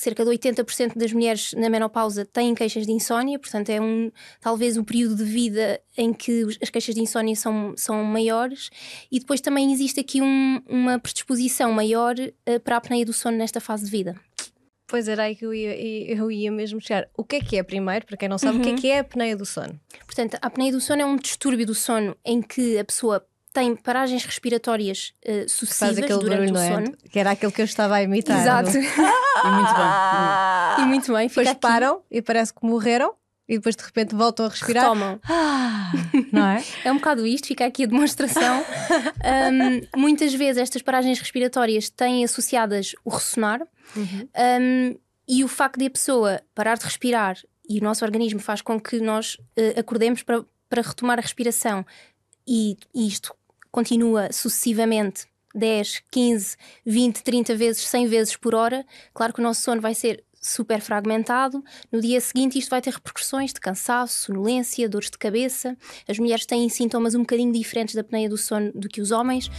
cerca de 80% das mulheres na menopausa têm queixas de insónia, portanto é um talvez o um período de vida em que as queixas de insónia são, são maiores e depois também existe aqui um, uma predisposição maior uh, para a apneia do sono nesta fase de vida. Pois era aí que eu ia, eu ia mesmo chegar. O que é que é primeiro, para quem não sabe, uhum. o que é uhum. que é a apneia do sono? Portanto, a apneia do sono é um distúrbio do sono em que a pessoa tem paragens respiratórias uh, sucessivas durante o é? sono. É? Que era aquele que eu estava a imitar. É? Exato. e muito bem. E muito bem. Depois aqui. param e parece que morreram e depois de repente voltam a respirar. Retomam. Ah, não é? é um bocado isto, fica aqui a demonstração. um, muitas vezes estas paragens respiratórias têm associadas o ressonar uhum. um, e o facto de a pessoa parar de respirar e o nosso organismo faz com que nós uh, acordemos para, para retomar a respiração. e isto continua sucessivamente 10, 15, 20, 30 vezes, 100 vezes por hora, claro que o nosso sono vai ser super fragmentado. No dia seguinte, isto vai ter repercussões de cansaço, sonolência, dores de cabeça. As mulheres têm sintomas um bocadinho diferentes da apneia do sono do que os homens.